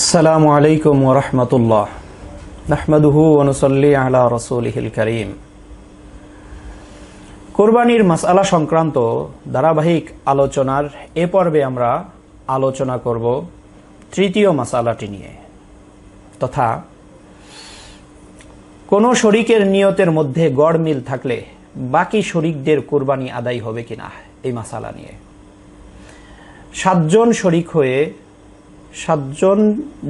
আসসালামু আলাইকুম রাহমাতুল্লাহ নাহমাদুহু নুসাল্লি আলা রাসূলিহিল কারীম কোরবানির মাসআলা সংক্রান্ত ধারাবাহিক আলোচনার এ পর্বে আমরা আলোচনা করব তৃতীয় মাসআলাটি নিয়ে তথা কোন শরিকের নিয়তের মধ্যে গড় মিল থাকলে বাকি শরিকদের কোরবানি আদায় হবে কিনা এই মাসালা নিয়ে সাতজন শরিক হয়ে সাতজন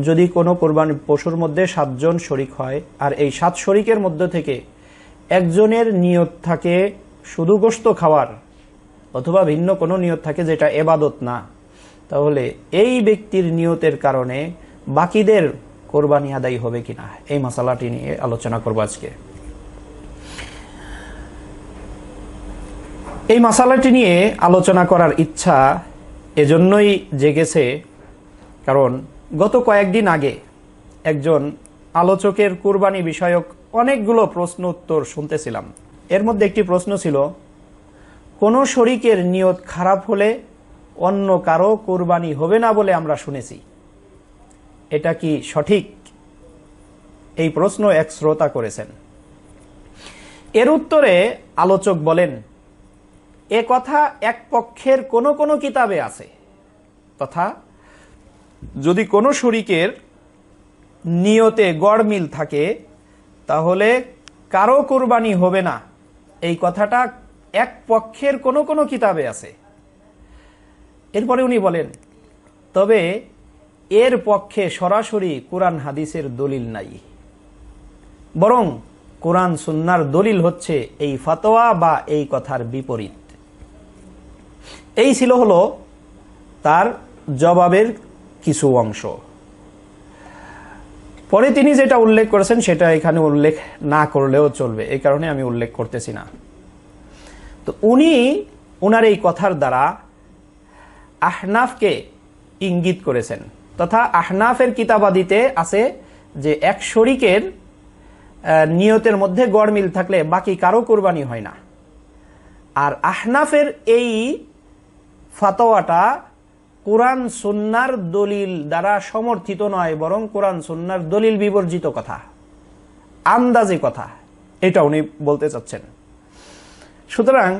যদি কোনো কোরবানি পশুর মধ্যে সাতজন শরিক হয় আর এই সাত শরিকের মধ্যে থেকে একজনের নিয়ত থাকে শুধু গোস্ত খাওয়ার অথবা ভিন্ন কোনো নিয়ত থাকে যেটা এবাদত না তাহলে এই ব্যক্তির নিয়তের কারণে বাকিদের কোরবানি আদায়ী হবে কিনা এই মশালাটি নিয়ে আলোচনা করবো আজকে এই মশালাটি নিয়ে আলোচনা করার ইচ্ছা এজন্যই জেগেছে কারণ গত কয়েকদিন আগে একজন আলোচকের কুরবানি বিষয়ক অনেকগুলো প্রশ্ন উত্তর শুনতেছিলাম এর মধ্যে একটি প্রশ্ন ছিল কোন শরিকের নিয়ত খারাপ হলে অন্য কারো কোরবানি হবে না বলে আমরা শুনেছি এটা কি সঠিক এই প্রশ্ন এক শ্রোতা করেছেন এর উত্তরে আলোচক বলেন এ কথা এক পক্ষের কোনো কোনো কিতাবে আছে তথা যদি কোনো শরিকের নিয়তে গড় মিল থাকে তাহলে কারো কোরবানি হবে না এই কথাটা এক পক্ষের কোনো কোনো কিতাবে আছে এরপরে উনি বলেন তবে এর পক্ষে সরাসরি কোরআন হাদিসের দলিল নাই বরং কোরআন সুন্নার দলিল হচ্ছে এই ফাতোয়া বা এই কথার বিপরীত এই ছিল হল তার জবাবের কিছু অংশ পরে তিনি যেটা উল্লেখ করেছেন সেটা এখানে উল্লেখ না করলেও চলবে এই কারণে আমি উল্লেখ করতেছি না তো উনি ওনার এই কথার দ্বারা আহনাফকে ইঙ্গিত করেছেন তথা আহনাফের কিতাবাদিতে আছে যে এক শরিকের নিয়তের মধ্যে গড়মিল থাকলে বাকি কারো কোরবানি হয় না আর আহনাফের এই ফাতোয়াটা কোরআন সন্ন্যার দলিল দ্বারা সমর্থিত নয় বরং কোরআন সন্ন্যার দলিল বিবর্জিত কথা আন্দাজে কথা এটা উনি বলতে চাচ্ছেন সুতরাং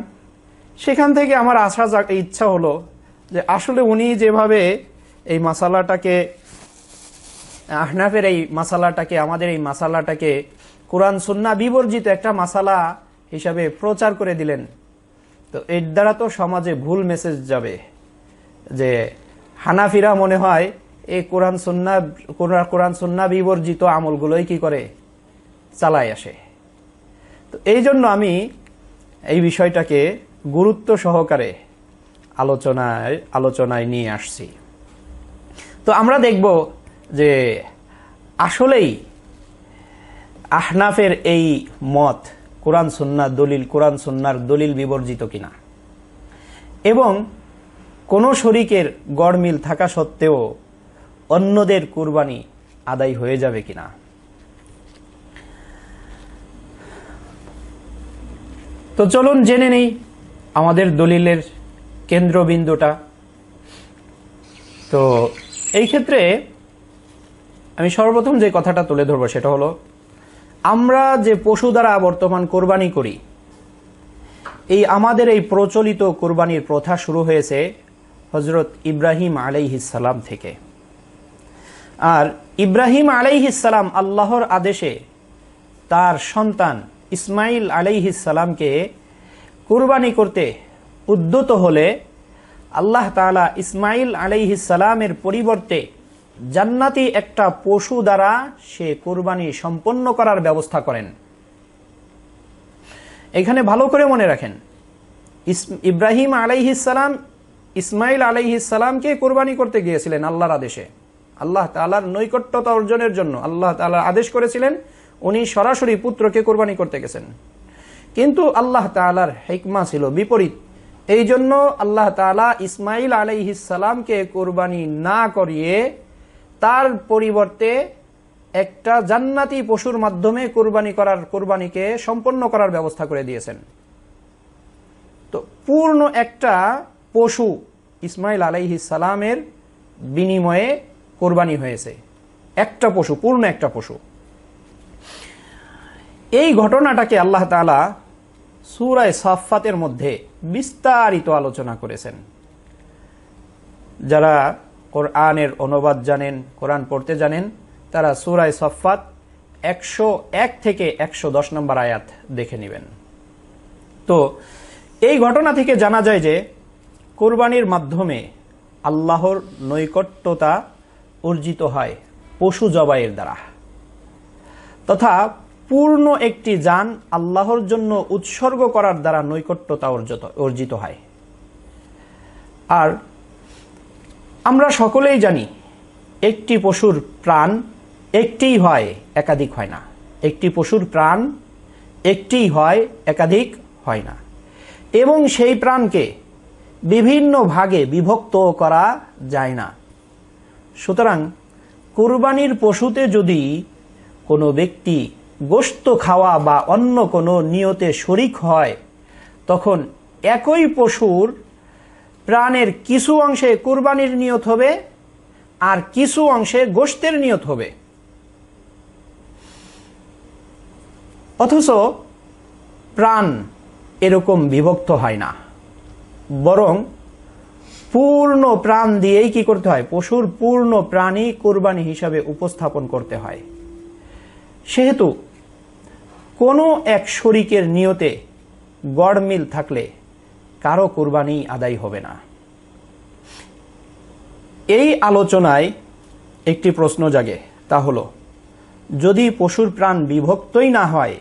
সেখান থেকে আমার আশা ইচ্ছা হলো যে আসলে উনি যেভাবে এই মাসালাটাকে আহনাফের এই মাসালাটাকে আমাদের এই মাসালাটাকে কোরআন সুন্না বিবর্জিত একটা মাসালা হিসাবে প্রচার করে দিলেন তো এর দ্বারা তো সমাজে ভুল মেসেজ যাবে যে হানাফিরা মনে হয় এই কোরআন সন্না কোরআন সন্না বিবর্জিত আমলগুলোই কি করে চালায় আসে তো এই জন্য আমি এই বিষয়টাকে গুরুত্ব সহকারে আলোচনায় আলোচনায় নিয়ে আসছি তো আমরা দেখব যে আসলেই আহনাফের এই মত কোরআন সন্ন্যার দলিল কোরআন সন্ন্যার দলিল বিবর্জিত কিনা এবং কোনো শরিকের গড়মিল থাকা সত্ত্বেও অন্যদের কুরবানি আদায় হয়ে যাবে কিনা তো চলুন জেনে নেই আমাদের দলিলের কেন্দ্রবিন্দুটা তো এই ক্ষেত্রে আমি সর্বপ্রথম যে কথাটা তুলে ধরবো সেটা হলো আমরা যে পশু দ্বারা বর্তমান কোরবানি করি এই আমাদের এই প্রচলিত কোরবানির প্রথা শুরু হয়েছে হজরত ইব্রাহিম সালাম থেকে আর ইব্রাহিম সালাম আল্লাহর আদেশে তার সন্তান ইসমাইল সালামকে কুরবানি করতে উদ্যত হলে আল্লাহ তালা ইসমাইল সালামের পরিবর্তে জান্নাতি একটা পশু দ্বারা সে কুরবানি সম্পন্ন করার ব্যবস্থা করেন এখানে ভালো করে মনে রাখেন ইব্রাহিম আলাইহিসাল্লাম ইসমাইল আলাইহিসালামকে কোরবানি করতে গিয়েছিলেন আল্লাহর আদেশে আল্লাহ তালার নৈকট্যতা অর্জনের জন্য আল্লাহ তালা আদেশ করেছিলেন উনি সরাসরি পুত্রকে কোরবানি করতে গেছেন কিন্তু আল্লাহ তালার হেকমা ছিল বিপরীত এই জন্য আল্লাহ তালা ইসমাইল আলাইহিসালামকে কোরবানি না করিয়ে তার পরিবর্তে একটা জান্নাতি পশুর মাধ্যমে কোরবানি করার কোরবানিকে সম্পন্ন করার ব্যবস্থা করে দিয়েছেন তো পূর্ণ একটা পশু ইসমাইল আলাইহি সালামের বিনিময়ে কোরবানি হয়েছে একটা পশু পূর্ণ একটা পশু এই ঘটনাটাকে আল্লাহ তালা সুরায় সাফাতের মধ্যে বিস্তারিত আলোচনা করেছেন যারা কোরআনের অনুবাদ জানেন কোরআন পড়তে জানেন তারা সুরায় সফাত একশো এক থেকে একশো দশ নম্বর আয়াত দেখে নেবেন তো এই ঘটনা থেকে জানা যায় যে কোরবানির মাধ্যমে আল্লাহর নৈকট্যতা অর্জিত হয় পশু জবাইয়ের দ্বারা তথা পূর্ণ একটি যান আল্লাহর জন্য উৎসর্গ করার দ্বারা নৈকট্যতা অর্জিত হয় আর আমরা সকলেই জানি একটি পশুর প্রাণ একটিই হয় একাধিক হয় না একটি পশুর প্রাণ একটিই হয় একাধিক হয় না এবং সেই প্রাণকে বিভিন্ন ভাগে বিভক্ত করা যায় না সুতরাং কুরবানির পশুতে যদি কোনো ব্যক্তি গোস্ত খাওয়া বা অন্য কোনো নিয়তে শরিক হয় তখন একই পশুর প্রাণের কিছু অংশে কুরবানির নিয়ত হবে আর কিছু অংশে গোস্তের নিয়ত হবে অথচ প্রাণ এরকম বিভক্ত হয় না বরং পূর্ণ প্রাণ দিয়েই কি করতে হয় পশুর পূর্ণ প্রাণী কোরবানি হিসাবে উপস্থাপন করতে হয় সেহেতু কোনো এক শরিকের নিয়তে গড়মিল থাকলে কারো কোরবানি আদায় হবে না এই আলোচনায় একটি প্রশ্ন জাগে তা হল যদি পশুর প্রাণ বিভক্তই না হয়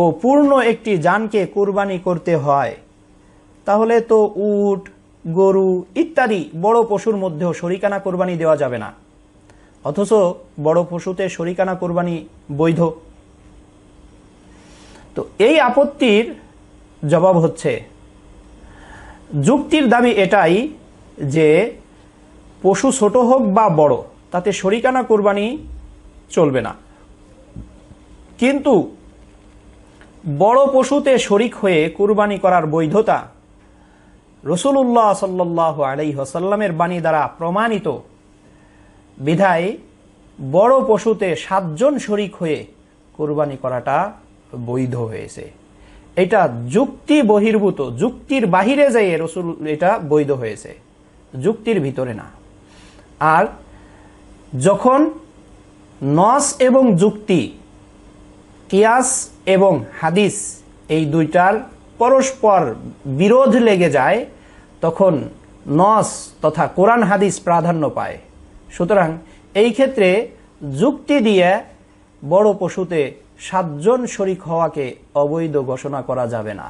ও পূর্ণ একটি যানকে কোরবানি করতে হয় তাহলে তো উট গরু ইত্যাদি বড় পশুর মধ্যেও শরিকানা কোরবানি দেওয়া যাবে না অথচ বড় পশুতে শরিকানা কোরবানি বৈধ তো এই আপত্তির জবাব হচ্ছে যুক্তির দাবি এটাই যে পশু ছোট হোক বা বড় তাতে শরিকানা কোরবানি চলবে না কিন্তু বড় পশুতে শরিক হয়ে কোরবানি করার বৈধতা রসুল্লাহ সাল্লাহ আলাই হাসাল্লামের বাণী দ্বারা প্রমাণিত বিধায় বড় পশুতে সাতজন শরিক হয়ে কোরবানি করাটা বৈধ হয়েছে এটা যুক্তি বহির্ভূত যুক্তির বাহিরে যাইয়ে রসুল এটা বৈধ হয়েছে যুক্তির ভিতরে না আর যখন নস এবং যুক্তি কিয়াস এবং হাদিস এই দুইটার পরস্পর বিরোধ লেগে যায় তখন নস তথা কোরআন হাদিস প্রাধান্য পায় সুতরাং এই ক্ষেত্রে যুক্তি দিয়ে বড় পশুতে সাতজন শরিক হওয়াকে অবৈধ ঘোষণা করা যাবে না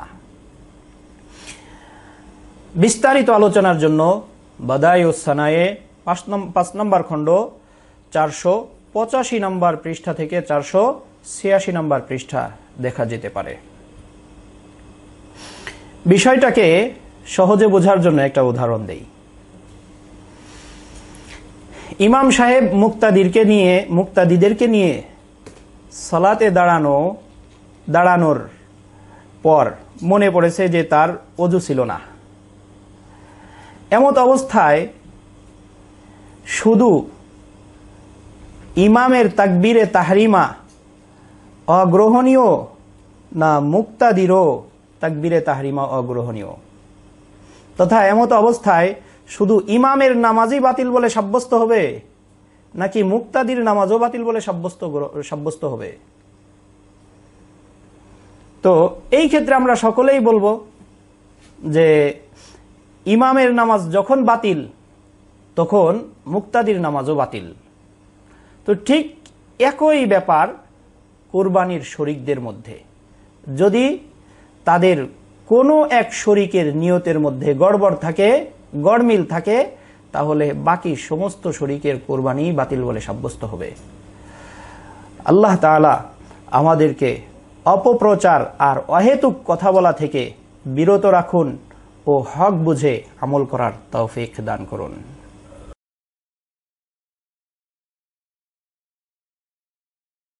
বিস্তারিত আলোচনার জন্য বাদাই সানায়ে পাঁচ নম্বর খণ্ড চারশো পঁচাশি নম্বর পৃষ্ঠা থেকে চারশো ছিয়াশি নম্বর পৃষ্ঠা দেখা যেতে পারে বিষয়টাকে সহজে বোঝার জন্য একটা উদাহরণ দেই ইমাম সাহেব মুক্তাদিরকে নিয়ে মুক্তাদিদেরকে নিয়ে সালাতে দাঁড়ানো দাঁড়ানোর পর মনে পড়েছে যে তার অজু ছিল না এমত অবস্থায় শুধু ইমামের তাকবীরে তাহরিমা অগ্রহণীয় না মুক্তাদিরও তাকবীরে তাহরিমা অগ্রহণীয় তথা এমত অবস্থায় শুধু ইমামের নামাজই বাতিল বলে সাব্যস্ত হবে নাকি মুক্তাদির নামাজও বাতিল বলে সাব্যস্ত সাব্যস্ত হবে তো এই ক্ষেত্রে আমরা সকলেই বলবো যে ইমামের নামাজ যখন বাতিল তখন মুক্তাদির নামাজও বাতিল তো ঠিক একই ব্যাপার কোরবানির শরিকদের মধ্যে যদি তাদের কোনো এক শরিকের নিয়তের মধ্যে গড়বড় থাকে গড়মিল থাকে তাহলে বাকি সমস্ত শরিকের কোরবানি বাতিল বলে সাব্যস্ত হবে আল্লাহ তালা আমাদেরকে অপপ্রচার আর অহেতুক কথা বলা থেকে বিরত রাখুন ও হক বুঝে আমল করার তৌফিক দান করুন